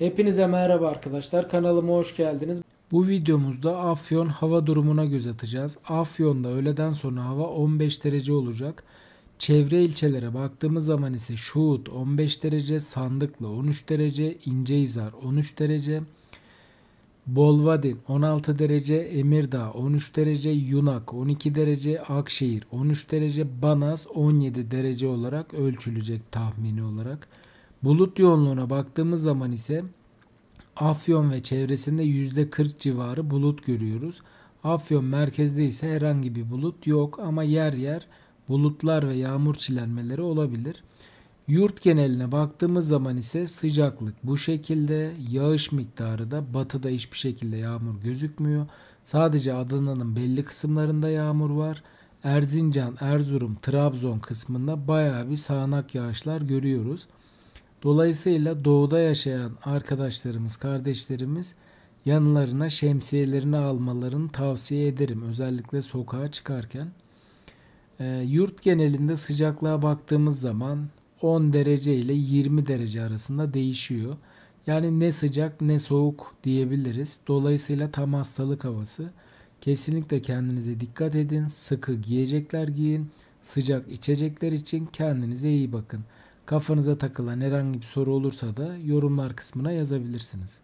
Hepinize merhaba arkadaşlar. Kanalıma hoş geldiniz. Bu videomuzda Afyon hava durumuna göz atacağız. Afyon'da öğleden sonra hava 15 derece olacak. Çevre ilçelere baktığımız zaman ise Şuhut 15 derece, Sandıklı 13 derece, İnceizar 13 derece, Bolvadin 16 derece, Emirdağ 13 derece, Yunak 12 derece, Akşehir 13 derece, Banas 17 derece olarak ölçülecek tahmini olarak. Bulut yoğunluğuna baktığımız zaman ise Afyon ve çevresinde yüzde %40 civarı bulut görüyoruz. Afyon merkezde ise herhangi bir bulut yok ama yer yer bulutlar ve yağmur çilenmeleri olabilir. Yurt geneline baktığımız zaman ise sıcaklık bu şekilde, yağış miktarı da batıda hiçbir şekilde yağmur gözükmüyor. Sadece Adana'nın belli kısımlarında yağmur var. Erzincan, Erzurum, Trabzon kısmında bayağı bir sağanak yağışlar görüyoruz. Dolayısıyla doğuda yaşayan arkadaşlarımız, kardeşlerimiz yanlarına şemsiyelerini almalarını tavsiye ederim. Özellikle sokağa çıkarken. E, yurt genelinde sıcaklığa baktığımız zaman 10 derece ile 20 derece arasında değişiyor. Yani ne sıcak ne soğuk diyebiliriz. Dolayısıyla tam hastalık havası. Kesinlikle kendinize dikkat edin. Sıkı giyecekler giyin. Sıcak içecekler için kendinize iyi bakın. Kafanıza takılan herhangi bir soru olursa da yorumlar kısmına yazabilirsiniz.